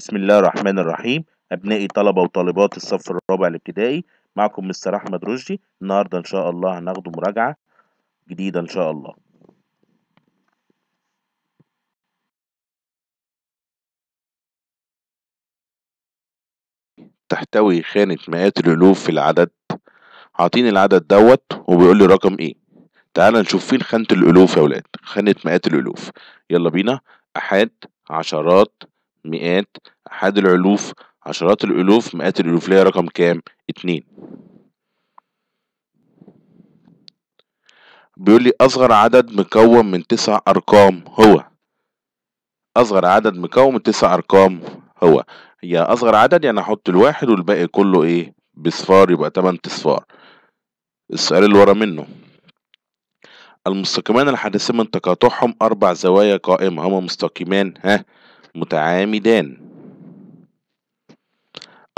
بسم الله الرحمن الرحيم أبنائي طلبة وطالبات الصف الرابع الابتدائي معكم مستر أحمد رشدي النهاردة إن شاء الله هناخد مراجعة جديدة إن شاء الله تحتوي خانة مئات الألوف في العدد عاطيني العدد دوت وبيقول لي رقم إيه تعال نشوف فين خانة الألوف يا ولاد خانة مئات الألوف يلا بينا أحاد عشرات مئات أحد الألوف عشرات الألوف مئات الألوف ليه رقم كام؟ اتنين بيقول لي أصغر عدد مكون من تسع أرقام هو أصغر عدد مكون من تسع أرقام هو هي أصغر عدد يعني أحط الواحد والباقي كله إيه؟ بصفار يبقى تمن تصفار السؤال اللي ورا منه المستقيمان الحادثين من تقاطعهم أربع زوايا قائمة هما مستقيمان ها متعامدان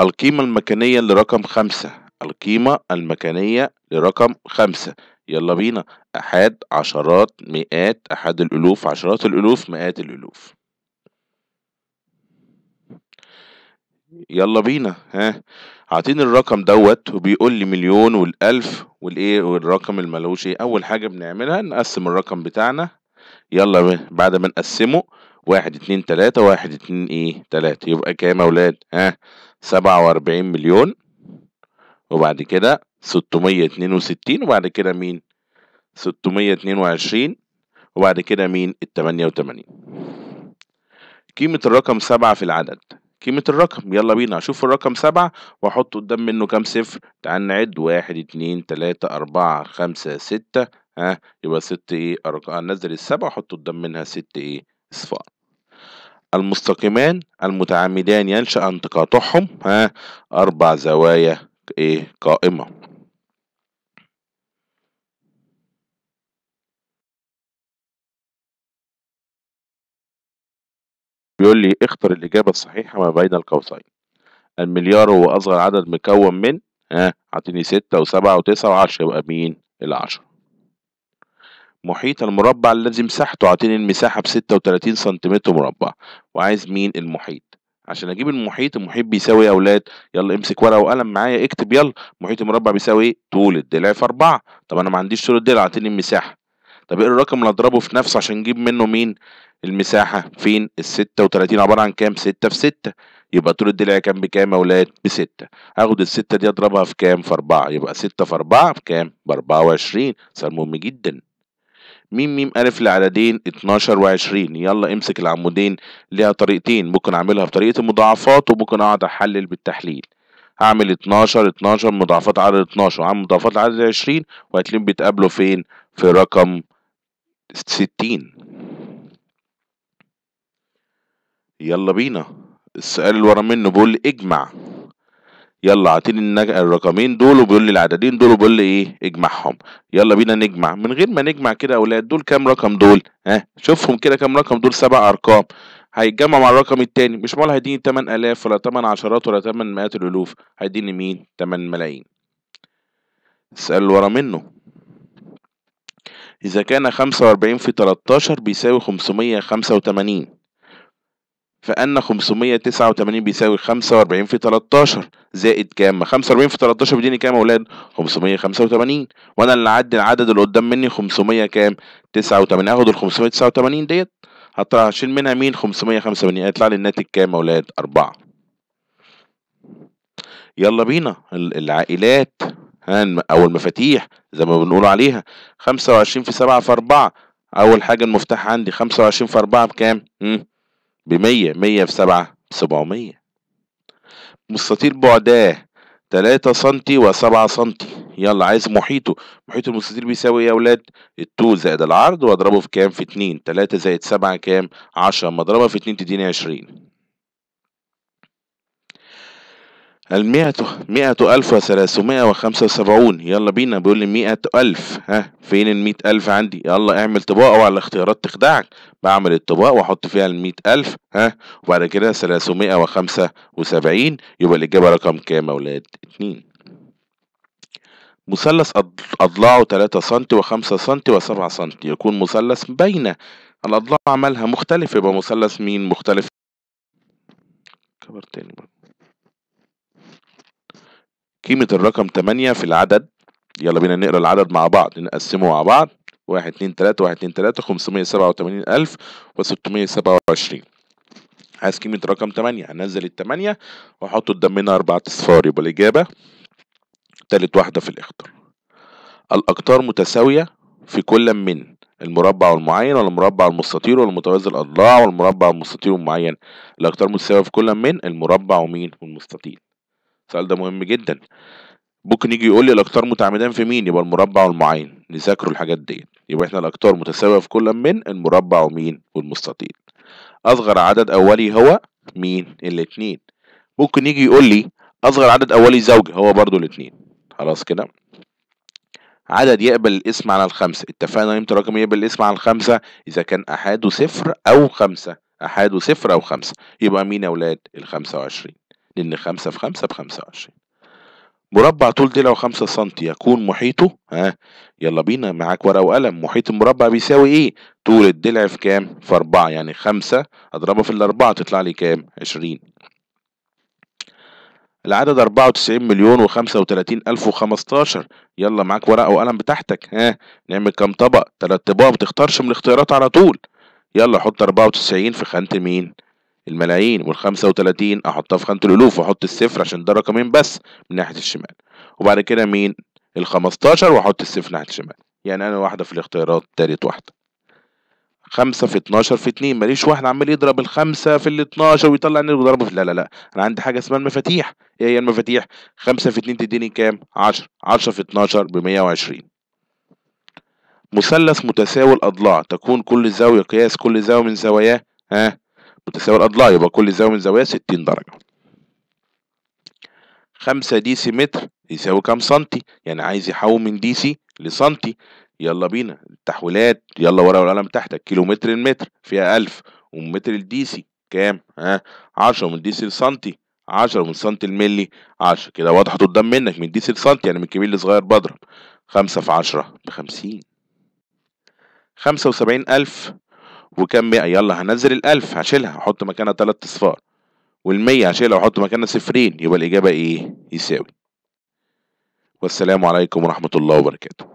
القيمة المكانية لرقم خمسة القيمة المكانية لرقم خمسة يلا بينا أحد عشرات مئات أحد الألوف عشرات الألوف مئات الألوف يلا بينا ها عاطيني الرقم دوت وبيقول لي مليون والألف والإيه والرقم الملوشي إيه أول حاجة بنعملها نقسم الرقم بتاعنا يلا بعد ما نقسمه واحد اتنين تلاتة واحد اتنين ايه تلاتة يبقى كام يا ولاد ها سبعة واربعين مليون وبعد كده ستمية اتنين وستين وبعد كده مين ستمية اتنين وعشرين وبعد كده مين التمانية وتمانين قيمة الرقم سبعة في العدد قيمة الرقم يلا بينا أشوف الرقم سبعة وأحط قدام منه كام صفر تعال نعد واحد اتنين تلاتة أربعة خمسة ستة ها يبقى ست إيه أرقام نزل السبعة وأحط قدام منها ست إيه اصفار المستقيمان المتعامدان ينشأ عن تقاطعهم ها أربع زوايا إيه قائمة بيقول لي اختر الإجابة الصحيحة ما بين القوسين المليار هو أصغر عدد مكون من ها أعطيني ستة وسبعة وتسعة وعشرة يبقى مين العشرة محيط المربع الذي مساحته عاطيني المساحة ب 36 سنتيمتر مربع وعايز مين المحيط عشان اجيب المحيط المحيط بيساوي إيه يا اولاد يلا امسك ورقه وقلم معايا اكتب يلا محيط المربع بيساوي إيه؟ طول الضلع في 4 طب انا ما عنديش طول الضلع اعطيني المساحه طب ايه الرقم اللي اضربه في نفسه عشان اجيب منه مين المساحه فين ال 36 عباره عن كام 6 في 6 يبقى طول الضلع كام بكام يا اولاد ب 6 هاخد ال 6 دي اضربها في كام في 4 يبقى 6 في 4 بكام ب 24 سؤال مهم جدا ميم ميم ألف لعددين 12 و20 يلا امسك العمودين ليها طريقتين ممكن أعملها بطريقة المضاعفات وممكن أقعد أحلل بالتحليل هعمل 12 12 مضاعفات عدد 12 وعمل مضاعفات عدد 20 وهتلاقيهم بيتقابلوا فين في رقم 60 يلا بينا السؤال اللي ورا منه بيقول اجمع يلا اعطيني النج... الرقمين دول وبيقول لي العددين دول وبيقول لي ايه اجمعهم يلا بينا نجمع من غير ما نجمع كده يا اولاد دول كام رقم دول ها شوفهم كده كام رقم دول سبع ارقام هيتجمع مع الرقم التاني مش معنى هيديني 8000 ولا 8 عشرات ولا 8 مئات الالوف هيديني مين 8 ملايين السؤال ورا منه إذا كان 45 في 13 بيساوي 585 فأن 589 بيساوي 45 في 13 زائد كام؟ 45 في 13 بيديني كام يا ولاد؟ 585 وأنا اللي عدي العدد اللي قدام مني 500 كام؟ 89 أخد ال 589 ديت هطلع هشيل منها مين؟ 585 هيطلع لي الناتج كام يا ولاد؟ 4 يلا بينا العائلات أو المفاتيح زي ما بنقول عليها 25 في 7 في 4 أول حاجة المفتاح عندي 25 في 4 بكام؟ بمية مية في سبعة سبعمية مستطيل بعداه تلاتة سنتي وسبعة سنتي يلا عايز محيطه محيط المستطيل بيساوي ايه يا ولاد الطول زائد العرض واضربه في كام في اتنين تلاتة زائد سبعة كام عشرة مضربة اضربها في اتنين تديني عشرين المئة مئة ألف وثلاثمائة وخمسة وسبعون يلا بينا بيقول لي مئة ألف ها فين المئة ألف عندي يلا اعمل طباقة وعلى الاختيارات تخدعك بعمل الطباقة وأحط فيها المئة ألف ها وبعد كده ثلاثمائة وخمسة وسبعين يبقى الإجابة رقم كام يا أولاد؟ اتنين مثلث أضلاعه 3 سم وخمسة 5 وسبعة و يكون مثلث بين الأضلاع عملها مختلف يبقى مثلث مين مختلف كبر تاني برضه قيمة الرقم 8 في العدد يلا بينا نقرا العدد مع بعض نقسمه مع بعض 1 2 3 1 2 3 587627 عايز قيمة رقم 8 هنزل ال 8 واحط قدام منها أربع أصفار يبقى الإجابة تالت واحدة في الإختر الأقطار متساوية في كل من المربع والمعين والمربع المستطيل والمتوازي الأضلاع والمربع المستطيل والمعين الأقطار متساوية في كل من المربع ومين والمستطيل السؤال ده مهم جدا ممكن يجي يقول لي الاكتار متعمدان في مين يبقى المربع والمعين نذاكروا الحاجات دي يبقى احنا الاكتار متساويه في كل من المربع ومين والمستطيل اصغر عدد اولي هو مين الاثنين ممكن يجي يقول لي اصغر عدد اولي زوج هو برضو الاثنين خلاص كده عدد يقبل الاسم على الخمسة اتفقنا امتى رقم يقبل الاسم على الخمسة اذا كان احاد وصفر او خمسة احاد وصفر او خمسة يبقى مين يا اولاد الخمسة وعشرين لأن خمسة في خمسة بخمسة وعشرين مربع طول ضلع خمسة سنتي يكون محيطه ها يلا بينا معاك ورقة وقلم محيط المربع بيساوي ايه طول الضلع في كام في أربعة يعني خمسة أضربها في الأربعة تطلع لي كام عشرين العدد أربعة وتسعين مليون وخمسة وتلاتين ألف وخمستاشر يلا معاك ورقة وقلم بتاعتك ها نعمل كام طبق تلات طباق بتختارش من الاختيارات على طول يلا حط أربعة وتسعين في خانة مين الملايين والخمسة وتلاتين أحطها في خانة الألوف وأحط الصفر عشان ده رقمين بس من ناحية الشمال وبعد كده مين الخمستاشر وأحط الصفر ناحية الشمال يعني أنا واحدة في الاختيارات تالت واحدة خمسة في اتناشر في اتنين ماليش واحد عمال يضرب الخمسة في الاتناشر ويطلع ان يضربه في لا لا لا انا عندي حاجة اسمها المفاتيح ايه هي المفاتيح خمسة في اتنين تديني كام عشرة عشرة في اتناشر بمية وعشرين مثلث متساوي الأضلاع تكون كل زاوية قياس كل زاوية من زواياه ها متساوي الأضلاع يبقى كل زاوية من زوايا ستين درجة خمسة دي سي متر يساوي كام سنتي يعني عايز يحول من دي سي لسنتي يلا بينا التحويلات يلا ورقة والقلم تحتك كيلو متر المتر فيها ألف ومتر الدي سي كام ها 10 من دي سي لسنتي 10 من سنتي الملي 10 كده واضحة قدام منك من دي سي لسنتي يعني من كبير لصغير بضرب خمسة في عشرة بخمسين خمسة وسبعين ألف وكام 100 يلا هنزل ال1000 هشيلها احط مكانها تلات أصفار وال100 هشيلها واحط مكانها صفرين يبقى الإجابة إيه؟ يساوي والسلام عليكم ورحمة الله وبركاته